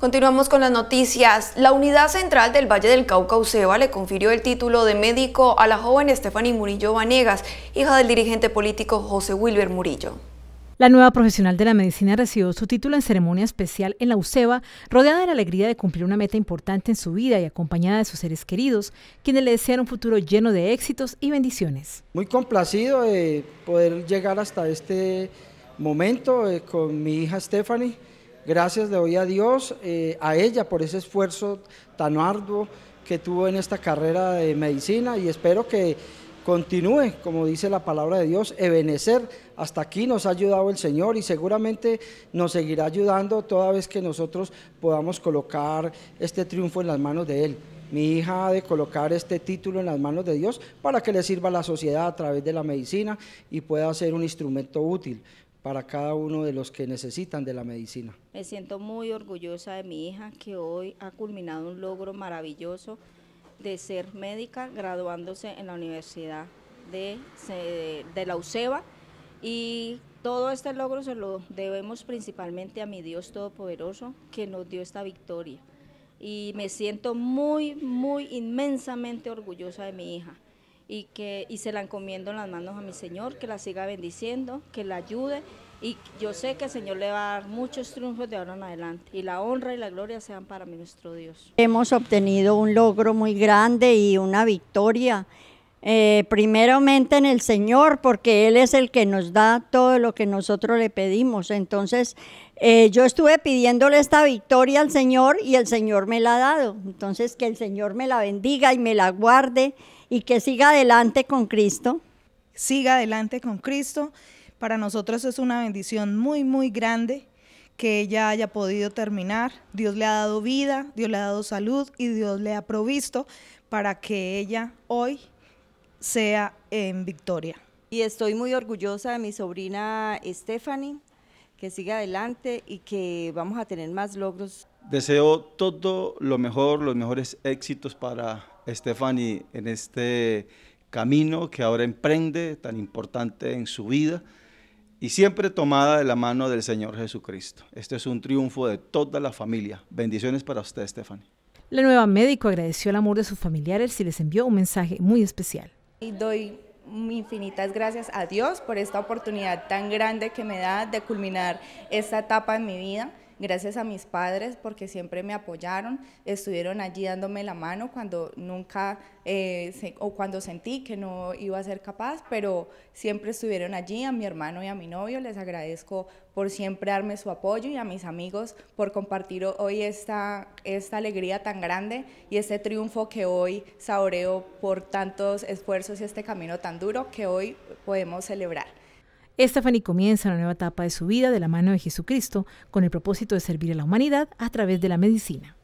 Continuamos con las noticias. La Unidad Central del Valle del Cauca Uceba le confirió el título de médico a la joven Stephanie Murillo Vanegas, hija del dirigente político José Wilber Murillo. La nueva profesional de la medicina recibió su título en ceremonia especial en la UCEBA, rodeada de la alegría de cumplir una meta importante en su vida y acompañada de sus seres queridos, quienes le desean un futuro lleno de éxitos y bendiciones. Muy complacido de poder llegar hasta este momento eh, con mi hija Stephanie Gracias le doy a Dios, eh, a ella por ese esfuerzo tan arduo que tuvo en esta carrera de medicina y espero que continúe, como dice la palabra de Dios, ebenecer. Hasta aquí nos ha ayudado el Señor y seguramente nos seguirá ayudando toda vez que nosotros podamos colocar este triunfo en las manos de Él. Mi hija ha de colocar este título en las manos de Dios para que le sirva a la sociedad a través de la medicina y pueda ser un instrumento útil para cada uno de los que necesitan de la medicina. Me siento muy orgullosa de mi hija que hoy ha culminado un logro maravilloso de ser médica graduándose en la Universidad de, de la UCEBA y todo este logro se lo debemos principalmente a mi Dios Todopoderoso que nos dio esta victoria. Y me siento muy, muy inmensamente orgullosa de mi hija y, que, y se la encomiendo en las manos a mi Señor, que la siga bendiciendo, que la ayude y yo sé que el Señor le va a dar muchos triunfos de ahora en adelante. Y la honra y la gloria sean para mí nuestro Dios. Hemos obtenido un logro muy grande y una victoria eh, primeramente en el Señor, porque Él es el que nos da todo lo que nosotros le pedimos. Entonces, eh, yo estuve pidiéndole esta victoria al Señor y el Señor me la ha dado. Entonces, que el Señor me la bendiga y me la guarde y que siga adelante con Cristo. Siga adelante con Cristo. Para nosotros es una bendición muy, muy grande que ella haya podido terminar. Dios le ha dado vida, Dios le ha dado salud y Dios le ha provisto para que ella hoy sea en Victoria. Y estoy muy orgullosa de mi sobrina Stephanie, que sigue adelante y que vamos a tener más logros. Deseo todo lo mejor, los mejores éxitos para Stephanie en este camino que ahora emprende, tan importante en su vida, y siempre tomada de la mano del Señor Jesucristo. Este es un triunfo de toda la familia. Bendiciones para usted, Stephanie. La nueva médico agradeció el amor de sus familiares y les envió un mensaje muy especial. Y doy infinitas gracias a Dios por esta oportunidad tan grande que me da de culminar esta etapa en mi vida gracias a mis padres porque siempre me apoyaron, estuvieron allí dándome la mano cuando nunca eh, o cuando sentí que no iba a ser capaz, pero siempre estuvieron allí, a mi hermano y a mi novio, les agradezco por siempre darme su apoyo y a mis amigos por compartir hoy esta, esta alegría tan grande y este triunfo que hoy saboreo por tantos esfuerzos y este camino tan duro que hoy podemos celebrar. Stephanie comienza una nueva etapa de su vida de la mano de Jesucristo con el propósito de servir a la humanidad a través de la medicina.